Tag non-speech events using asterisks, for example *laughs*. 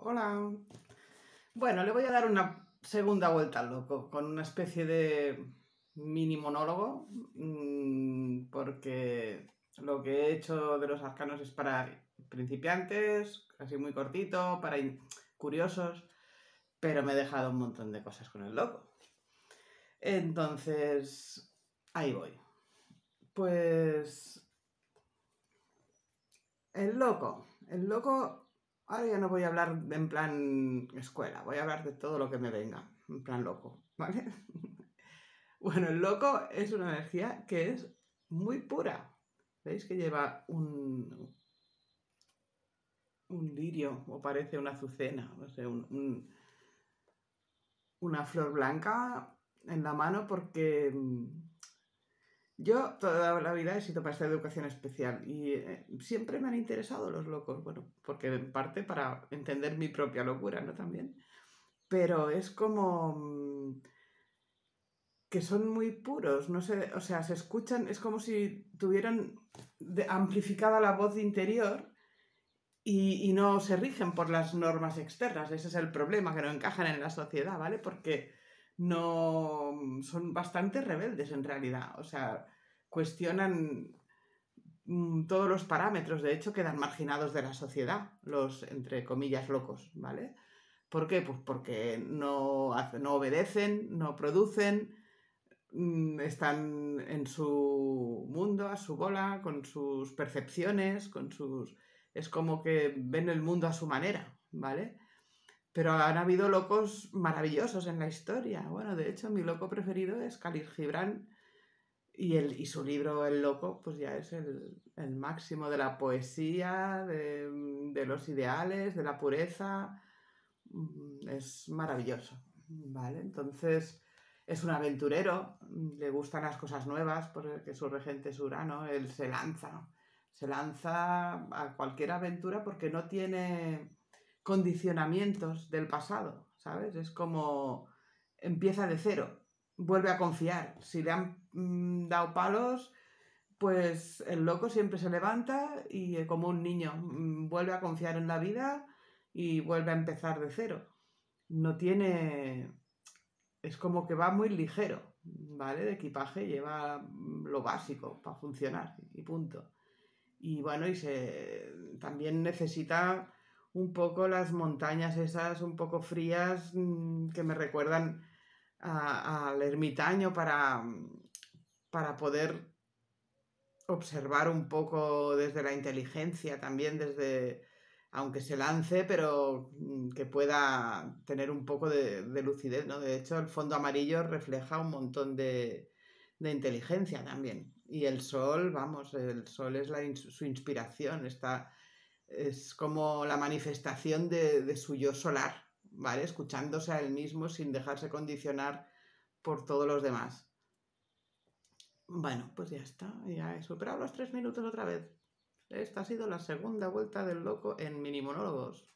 Hola. Bueno, le voy a dar una segunda vuelta al loco, con una especie de mini monólogo, mm, porque lo que he hecho de los arcanos es para principiantes, casi muy cortito, para curiosos, pero me he dejado un montón de cosas con el loco. Entonces, ahí voy. Pues... El loco. El loco Ahora ya no voy a hablar de, en plan escuela, voy a hablar de todo lo que me venga, en plan loco, *laughs* ¿vale? bueno, el loco es una energía que es muy pura. ¿Veis que lleva un, un lirio o parece una azucena, no sé, una flor blanca en la mano porque yo toda la vida he sido para esta educación especial y eh, siempre me han interesado los locos, bueno, porque en parte para entender mi propia locura, ¿no? También. Pero es como mm, que son muy puros, no sé, o sea, se escuchan, es como si tuvieran amplificada la voz interior y, y no se rigen por las normas externas, ese es el problema, que no encajan en la sociedad, ¿vale? Porque no son bastante rebeldes en realidad, o sea, cuestionan mm, todos los parámetros, de hecho quedan marginados de la sociedad, los entre comillas locos, ¿vale? ¿Por qué? Pues porque no, no obedecen, no producen, mm, están en su mundo, a su bola, con sus percepciones, con sus... Es como que ven el mundo a su manera, ¿vale? Pero han habido locos maravillosos en la historia. Bueno, de hecho, mi loco preferido es Khalil Gibran y, el, su libro El Loco, pues ya es el, máximo de la poesía, de, los ideales, de la pureza. Mm, es maravilloso, ¿vale? Entonces, es un aventurero, le gustan las cosas nuevas, porque su regente es Urano, él se lanza, se lanza a cualquier aventura porque no tiene condicionamientos del pasado, ¿sabes? Es como empieza de cero, vuelve a confiar. Si le han mm, dado palos, pues el loco siempre se levanta y eh, como un niño mm, vuelve a confiar en la vida y vuelve a empezar de cero. No tiene... Es como que va muy ligero, ¿vale? De equipaje lleva mm, lo básico para funcionar y punto. Y bueno, y se también necesita un poco las montañas esas un poco frías mm, que me recuerdan al ermitaño para, mm, para poder observar un poco desde la inteligencia también, desde aunque se lance, pero mm, que pueda tener un poco de, de lucidez, ¿no? De hecho, el fondo amarillo refleja un montón de, de inteligencia también. Y el sol, vamos, el sol es la, su inspiración, está es como la manifestación de, de, su yo solar, ¿vale? Escuchándose a él mismo sin dejarse condicionar por todos los demás. Bueno, pues ya está, ya he superado los tres minutos otra vez. Esta ha sido la segunda vuelta del loco en mini monólogos.